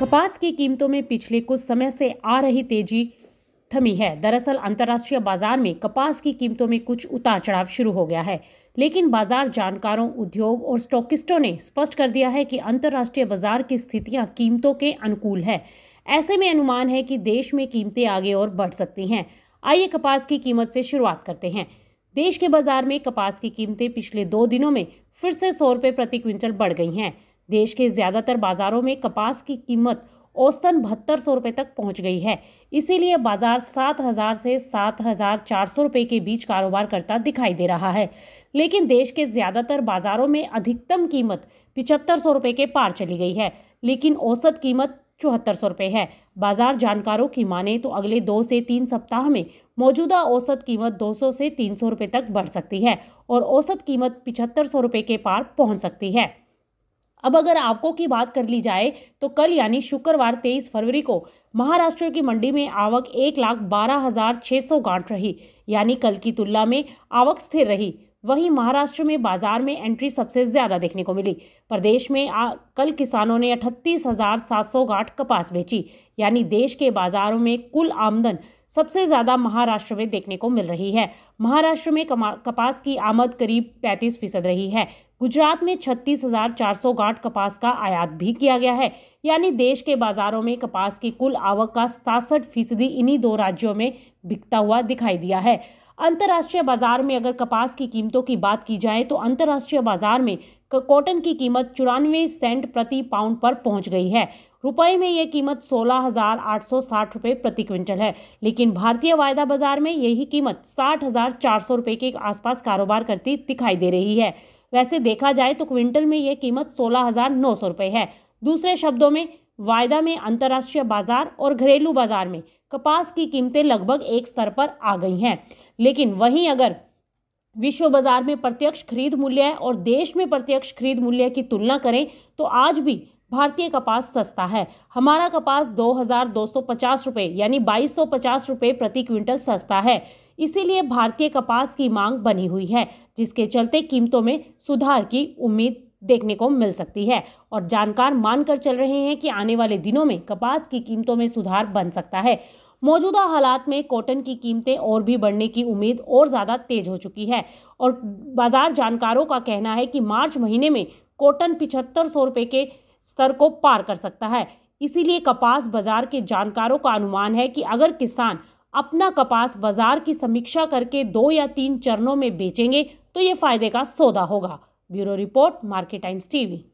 कपास की कीमतों में पिछले कुछ समय से आ रही तेजी थमी है दरअसल अंतर्राष्ट्रीय बाजार में कपास की कीमतों में कुछ उतार चढ़ाव शुरू हो गया है लेकिन बाजार जानकारों उद्योग और स्टॉकिस्टों ने स्पष्ट कर दिया है कि अंतर्राष्ट्रीय बाजार की स्थितियां कीमतों के अनुकूल है ऐसे में अनुमान है कि देश में कीमतें आगे और बढ़ सकती हैं आइए कपास की कीमत से शुरुआत करते हैं देश के बाजार में कपास की कीमतें पिछले दो दिनों में फिर से सौ रुपये प्रति क्विंटल बढ़ गई हैं देश के ज़्यादातर बाज़ारों में कपास की कीमत औसतन बहत्तर सौ रुपये तक पहुंच गई है इसीलिए बाजार सात हज़ार से सात हज़ार चार सौ रुपये के बीच कारोबार करता दिखाई दे रहा है लेकिन देश के ज़्यादातर बाज़ारों में अधिकतम कीमत पिचहत्तर सौ रुपये के पार चली गई है लेकिन औसत कीमत चौहत्तर सौ रुपये है बाजार जानकारों की माने तो अगले दो से तीन सप्ताह में मौजूदा औसत कीमत 200 से 300 रुपये तक बढ़ सकती है और औसत कीमत पिचहत्तर सौ रुपये के पार पहुंच सकती है अब अगर आवकों की बात कर ली जाए तो कल यानी शुक्रवार तेईस फरवरी को महाराष्ट्र की मंडी में आवक एक लाख बारह हज़ार छः सौ गांठ रही यानी कल की तुलना में आवक स्थिर रही वहीं महाराष्ट्र में बाजार में एंट्री सबसे ज़्यादा देखने को मिली प्रदेश में आ, कल किसानों ने अठतीस हज़ार सात सौ गांठ कपास बेची यानी देश के बाज़ारों में कुल आमदन सबसे ज़्यादा महाराष्ट्र में देखने को मिल रही है महाराष्ट्र में कपास की आमद करीब 35 फीसद रही है गुजरात में छत्तीस हजार चार सौ गांठ कपास का आयात भी किया गया है यानी देश के बाजारों में कपास की कुल आवक का सतासठ फीसदी इन्हीं दो राज्यों में बिकता हुआ दिखाई दिया है अंतर्राष्ट्रीय बाजार में अगर कपास की कीमतों की बात की जाए तो अंतर्राष्ट्रीय बाजार में कॉटन की कीमत चौरानवे सेंट प्रति पाउंड पर पहुंच गई है रुपए में यह कीमत सोलह हजार आठ सौ साठ रुपये प्रति क्विंटल है लेकिन भारतीय वायदा बाजार में यही कीमत साठ हजार चार सौ रुपये के आसपास कारोबार करती दिखाई दे रही है वैसे देखा जाए तो क्विंटल में यह कीमत सोलह हज़ार नौ सौ है दूसरे शब्दों में वायदा में अंतर्राष्ट्रीय बाजार और घरेलू बाजार में कपास की कीमतें लगभग एक स्तर पर आ गई हैं लेकिन वहीं अगर विश्व बाजार में प्रत्यक्ष खरीद मूल्य और देश में प्रत्यक्ष खरीद मूल्य की तुलना करें तो आज भी भारतीय कपास सस्ता है हमारा कपास दो हज़ार दो सौ पचास रुपये यानी बाईस सौ पचास रुपये प्रति क्विंटल सस्ता है इसीलिए भारतीय कपास की मांग बनी हुई है जिसके चलते कीमतों में सुधार की उम्मीद देखने को मिल सकती है और जानकार मानकर चल रहे हैं कि आने वाले दिनों में कपास की कीमतों में सुधार बन सकता है मौजूदा हालात में कॉटन की कीमतें और भी बढ़ने की उम्मीद और ज़्यादा तेज हो चुकी है और बाज़ार जानकारों का कहना है कि मार्च महीने में कॉटन पिछहत्तर सौ रुपये के स्तर को पार कर सकता है इसीलिए कपास बाजार के जानकारों का अनुमान है कि अगर किसान अपना कपास बाजार की समीक्षा करके दो या तीन चरणों में बेचेंगे तो ये फायदे का सौदा होगा bureau report market times TV